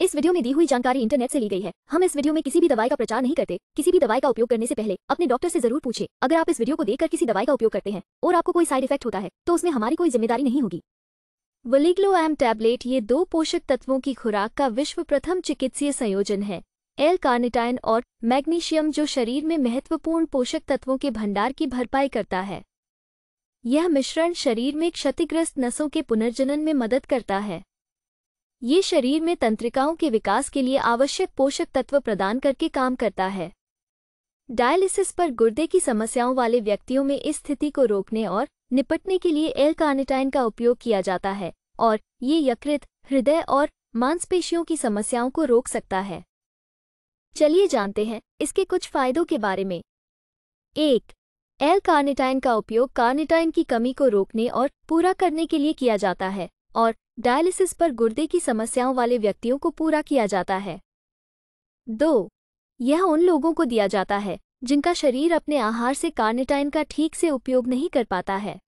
इस वीडियो में दी हुई जानकारी इंटरनेट से ली गई है हम इस वीडियो में किसी भी दवाई का प्रचार नहीं करते किसी भी दवाई का उपयोग करने से पहले अपने डॉक्टर से जरूर पूछे अगर आप इस वीडियो को देखकर किसी दवाई का उपयोग करते हैं और आपको कोई साइड इफेक्ट होता है तो उसमें हमारी कोई जिम्मेदारी नहीं होगी वलीग्लो एम टैबलेट ये दो पोषक तत्वों की खुराक का विश्व प्रथम चिकित्सीय संयोजन है एल कार्निटाइन और मैग्नीशियम जो शरीर में महत्वपूर्ण पोषक तत्वों के भंडार की भरपाई करता है यह मिश्रण शरीर में क्षतिग्रस्त नसों के पुनर्जनन में मदद करता है ये शरीर में तंत्रिकाओं के विकास के लिए आवश्यक पोषक तत्व प्रदान करके काम करता है डायलिसिस पर गुर्दे की समस्याओं वाले व्यक्तियों में इस स्थिति को रोकने और निपटने के लिए एल कार्निटाइन का उपयोग किया जाता है और ये यकृत हृदय और मांसपेशियों की समस्याओं को रोक सकता है चलिए जानते हैं इसके कुछ फायदों के बारे में एक एल कार्निटाइन का उपयोग कार्निटाइन की कमी को रोकने और पूरा करने के लिए किया जाता है और डायलिसिस पर गुर्दे की समस्याओं वाले व्यक्तियों को पूरा किया जाता है दो यह उन लोगों को दिया जाता है जिनका शरीर अपने आहार से कार्निटाइन का ठीक से उपयोग नहीं कर पाता है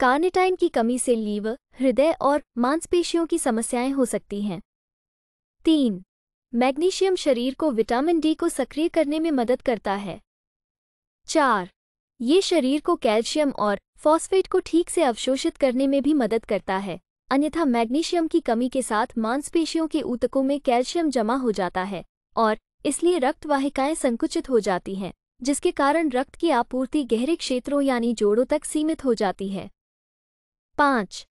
कार्निटाइन की कमी से लीवर हृदय और मांसपेशियों की समस्याएं हो सकती हैं तीन मैग्नीशियम शरीर को विटामिन डी को सक्रिय करने में मदद करता है चार ये शरीर को कैल्शियम और फॉस्फेट को ठीक से अवशोषित करने में भी मदद करता है अन्यथा मैग्नीशियम की कमी के साथ मांसपेशियों के ऊतकों में कैल्शियम जमा हो जाता है और इसलिए रक्तवाहिकाएं संकुचित हो जाती हैं जिसके कारण रक्त की आपूर्ति गहरे क्षेत्रों यानी जोड़ों तक सीमित हो जाती है पाँच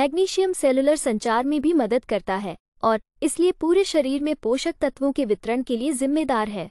मैग्नीशियम सेलुलर संचार में भी मदद करता है और इसलिए पूरे शरीर में पोषक तत्वों के वितरण के लिए जिम्मेदार है